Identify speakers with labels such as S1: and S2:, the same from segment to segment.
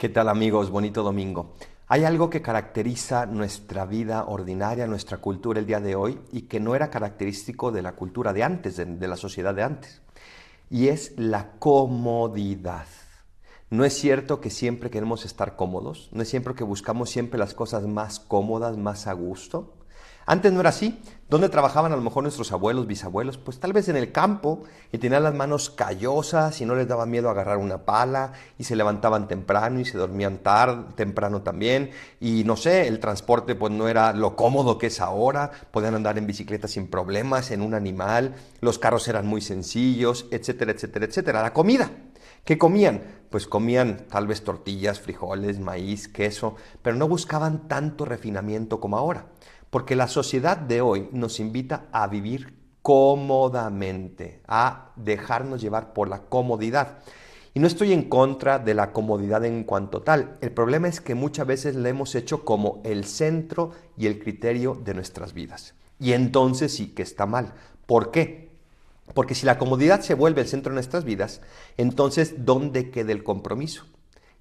S1: ¿Qué tal amigos? Bonito domingo. Hay algo que caracteriza nuestra vida ordinaria, nuestra cultura el día de hoy y que no era característico de la cultura de antes, de, la sociedad de antes. Y es la comodidad. No es cierto que siempre queremos estar cómodos, no es cierto que buscamos siempre las cosas más cómodas, más a gusto. Antes no era así. ¿Dónde trabajaban a lo mejor nuestros abuelos, bisabuelos? Pues tal vez en el campo y tenían las manos callosas y no les daba miedo agarrar una pala y se levantaban temprano y se dormían tarde, temprano también. Y no sé, el transporte pues no era lo cómodo que es ahora, podían andar en bicicleta sin problemas, en un animal, los carros eran muy sencillos, etcétera, etcétera, etcétera. La comida. ¿Qué comían? Pues comían tal vez tortillas, frijoles, maíz, queso, pero no buscaban tanto refinamiento como ahora, porque la sociedad de hoy nos invita a vivir cómodamente, a dejarnos llevar por la comodidad. Y no estoy en contra de la comodidad en cuanto tal. El problema es que muchas veces la hemos hecho como el centro y el criterio de nuestras vidas. Y entonces sí que está mal. ¿Por qué? Porque si la comodidad se vuelve el centro de nuestras vidas, entonces ¿dónde queda el compromiso?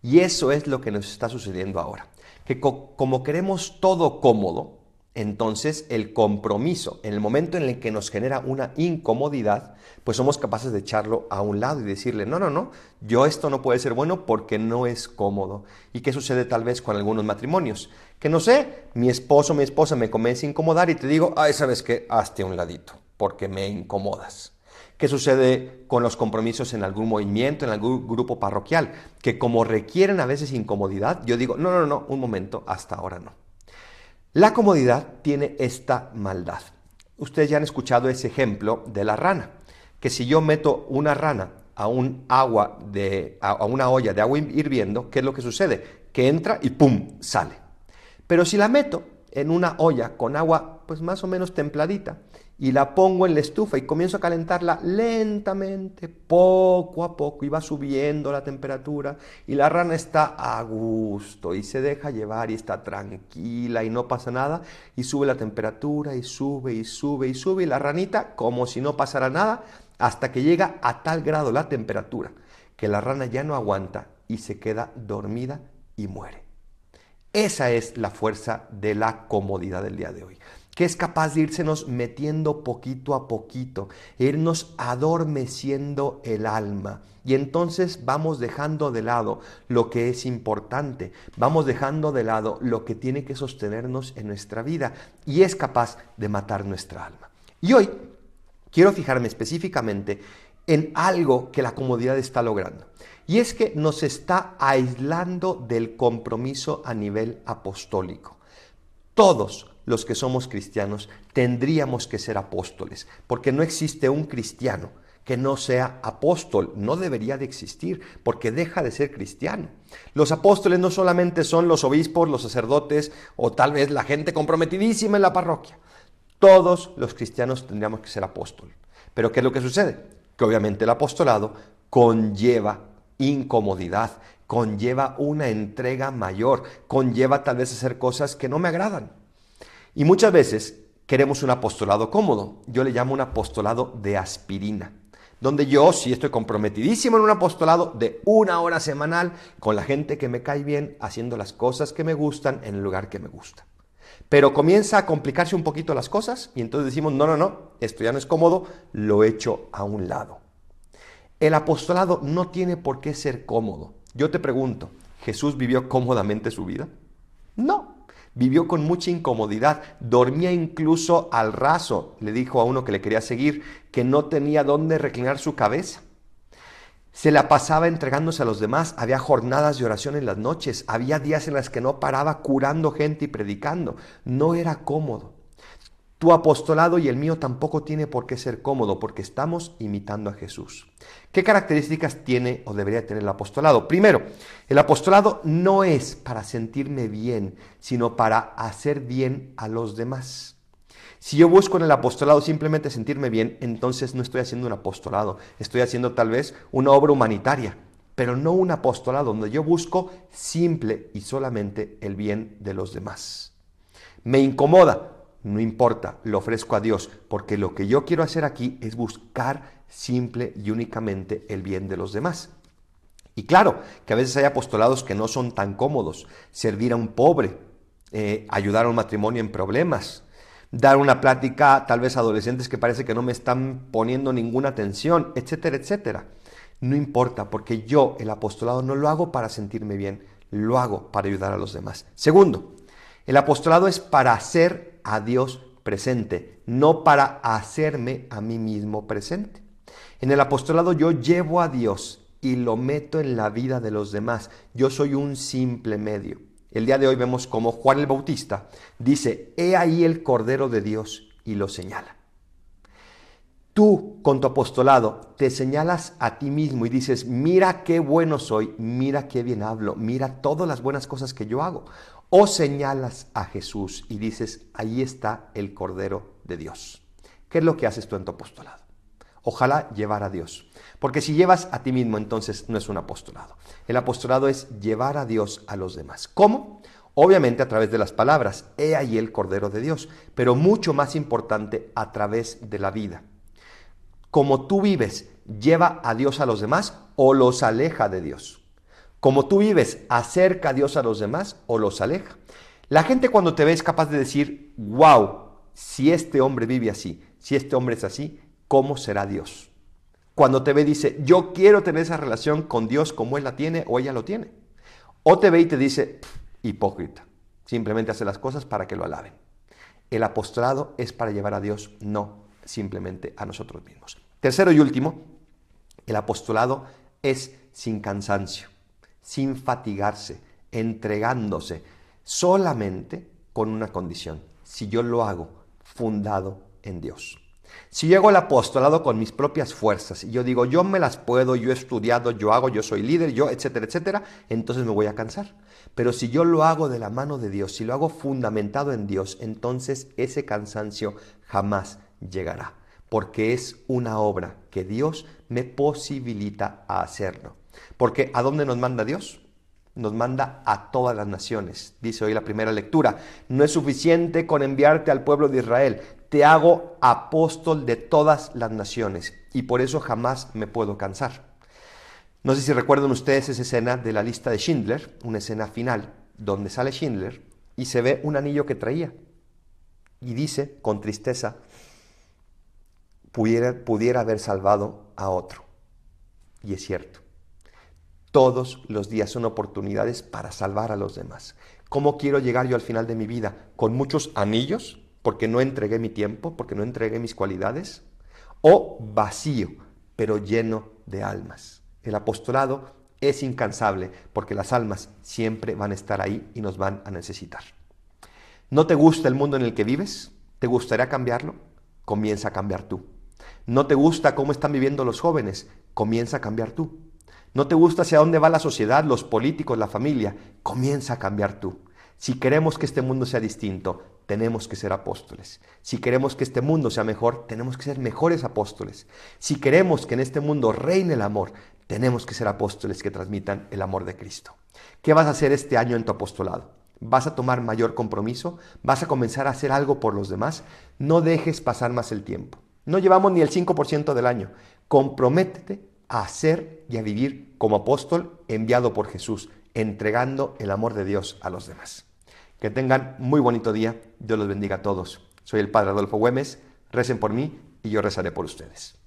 S1: Y eso es lo que nos está sucediendo ahora. Que como queremos todo cómodo, entonces el compromiso, en el momento en el que nos genera una incomodidad, pues somos capaces de echarlo a un lado y decirle, no, no, no, yo esto no puede ser bueno porque no es cómodo. ¿Y qué sucede tal vez con algunos matrimonios? Que no sé, mi esposo, o mi esposa me comienza a incomodar y te digo, ay, ¿sabes qué? Hazte a un ladito porque me incomodas. ¿Qué sucede con los compromisos en algún movimiento, en algún grupo parroquial? Que como requieren a veces incomodidad, yo digo, no, no, no, un momento, hasta ahora no. La comodidad tiene esta maldad. Ustedes ya han escuchado ese ejemplo de la rana, que si yo meto una rana a, un agua a una olla de agua hirviendo, ¿qué es lo que sucede? Que entra y ¡pum! sale. Pero si la meto en una olla con agua pues más o menos templadita y la pongo en la estufa y comienzo a calentarla lentamente, poco a poco, y va subiendo la temperatura y la rana está a gusto y se deja llevar y está tranquila y no pasa nada y sube la temperatura y sube y sube y sube y la ranita como si no pasara nada hasta que llega a tal grado la temperatura que la rana ya no aguanta y se queda dormida y muere. Esa es la fuerza de la comodidad del día de hoy que es capaz de irsenos metiendo poquito a poquito, irnos adormeciendo el alma. Y entonces vamos dejando de lado lo que es importante, vamos dejando de lado lo que tiene que sostenernos en nuestra vida y es capaz de matar nuestra alma. Y hoy quiero fijarme específicamente en algo que la comodidad está logrando. Y es que nos está aislando del compromiso a nivel apostólico todos los que somos cristianos tendríamos que ser apóstoles, porque no existe un cristiano que no sea apóstol. No debería de existir porque deja de ser cristiano. Los apóstoles no solamente son los obispos, los sacerdotes o tal vez la gente comprometidísima en la parroquia. Todos los cristianos tendríamos que ser apóstoles. Pero ¿qué es lo que sucede? Que obviamente el apostolado conlleva incomodidad, conlleva una entrega mayor, conlleva tal vez hacer cosas que no me agradan. Y muchas veces queremos un apostolado cómodo. Yo le llamo un apostolado de aspirina, donde yo sí estoy comprometidísimo en un apostolado de una hora semanal con la gente que me cae bien, haciendo las cosas que me gustan en el lugar que me gusta. Pero comienza a complicarse un poquito las cosas y entonces decimos, no, no, no, esto ya no es cómodo, lo echo a un lado. El apostolado no tiene por qué ser cómodo. Yo te pregunto, ¿Jesús vivió cómodamente su vida? No. Vivió con mucha incomodidad, dormía incluso al raso, le dijo a uno que le quería seguir, que no tenía dónde reclinar su cabeza. Se la pasaba entregándose a los demás, había jornadas de oración en las noches, había días en las que no paraba curando gente y predicando. No era cómodo. Tu apostolado y el mío tampoco tiene por qué ser cómodo porque estamos imitando a Jesús. ¿Qué características tiene o debería tener el apostolado? Primero, el apostolado no es para sentirme bien, sino para hacer bien a los demás. Si yo busco en el apostolado simplemente sentirme bien, entonces no estoy haciendo un apostolado, estoy haciendo tal vez una obra humanitaria, pero no un apostolado donde yo busco simple y solamente el bien de los demás. Me incomoda, no importa, lo ofrezco a Dios, porque lo que yo quiero hacer aquí es buscar simple y únicamente el bien de los demás. Y claro, que a veces hay apostolados que no son tan cómodos, servir a un pobre, eh, ayudar a un matrimonio en problemas, dar una plática tal vez a adolescentes que parece que no me están poniendo ninguna atención, etcétera, etcétera. No importa, porque yo el apostolado no lo hago para sentirme bien, lo hago para ayudar a los demás. Segundo, el apostolado es para hacer a Dios presente, no para hacerme a mí mismo presente. En el apostolado yo llevo a Dios y lo meto en la vida de los demás. Yo soy un simple medio. El día de hoy vemos como Juan el Bautista dice, he ahí el Cordero de Dios y lo señala. Tú con tu apostolado te señalas a ti mismo y dices, mira qué bueno soy, mira qué bien hablo, mira todas las buenas cosas que yo hago o señalas a Jesús y dices, ahí está el Cordero de Dios. ¿Qué es lo que haces tú en tu apostolado? Ojalá llevar a Dios. Porque si llevas a ti mismo, entonces no es un apostolado. El apostolado es llevar a Dios a los demás. ¿Cómo? Obviamente a través de las palabras, he ahí el Cordero de Dios, pero mucho más importante, a través de la vida. Como tú vives, lleva a Dios a los demás o los aleja de Dios. Como tú vives, acerca a Dios a los demás o los aleja. La gente cuando te ve es capaz de decir, wow, si este hombre vive así, si este hombre es así, ¿cómo será Dios? Cuando te ve dice, yo quiero tener esa relación con Dios como él la tiene o ella lo tiene. O te ve y te dice, hipócrita, simplemente hace las cosas para que lo alaben. El apostolado es para llevar a Dios, no simplemente a nosotros mismos. Tercero y último, el apostolado es sin cansancio sin fatigarse, entregándose, solamente con una condición, si yo lo hago fundado en Dios. Si llego al apostolado con mis propias fuerzas y yo digo, yo me las puedo, yo he estudiado, yo hago, yo soy líder, yo, etcétera, etcétera, entonces me voy a cansar. Pero si yo lo hago de la mano de Dios, si lo hago fundamentado en Dios, entonces ese cansancio jamás llegará, porque es una obra que Dios me posibilita a hacerlo. Porque ¿a dónde nos manda Dios? Nos manda a todas las naciones, dice hoy la primera lectura. No es suficiente con enviarte al pueblo de Israel, te hago apóstol de todas las naciones y por eso jamás me puedo cansar. No sé si recuerdan ustedes esa escena de la lista de Schindler, una escena final donde sale Schindler y se ve un anillo que traía y dice con tristeza, pudiera, pudiera haber salvado a otro. Y es cierto. Todos los días son oportunidades para salvar a los demás. ¿Cómo quiero llegar yo al final de mi vida? ¿Con muchos anillos? Porque no entregué mi tiempo, porque no entregué mis cualidades. O vacío, pero lleno de almas. El apostolado es incansable porque las almas siempre van a estar ahí y nos van a necesitar. ¿No te gusta el mundo en el que vives? ¿Te gustaría cambiarlo? Comienza a cambiar tú. ¿No te gusta cómo están viviendo los jóvenes? Comienza a cambiar tú no te gusta hacia dónde va la sociedad, los políticos, la familia, comienza a cambiar tú. Si queremos que este mundo sea distinto, tenemos que ser apóstoles. Si queremos que este mundo sea mejor, tenemos que ser mejores apóstoles. Si queremos que en este mundo reine el amor, tenemos que ser apóstoles que transmitan el amor de Cristo. ¿Qué vas a hacer este año en tu apostolado? ¿Vas a tomar mayor compromiso? ¿Vas a comenzar a hacer algo por los demás? No dejes pasar más el tiempo. No llevamos ni el 5% del año. Comprométete a ser y a vivir como apóstol enviado por Jesús, entregando el amor de Dios a los demás. Que tengan muy bonito día, Dios los bendiga a todos. Soy el Padre Adolfo Güemes, recen por mí y yo rezaré por ustedes.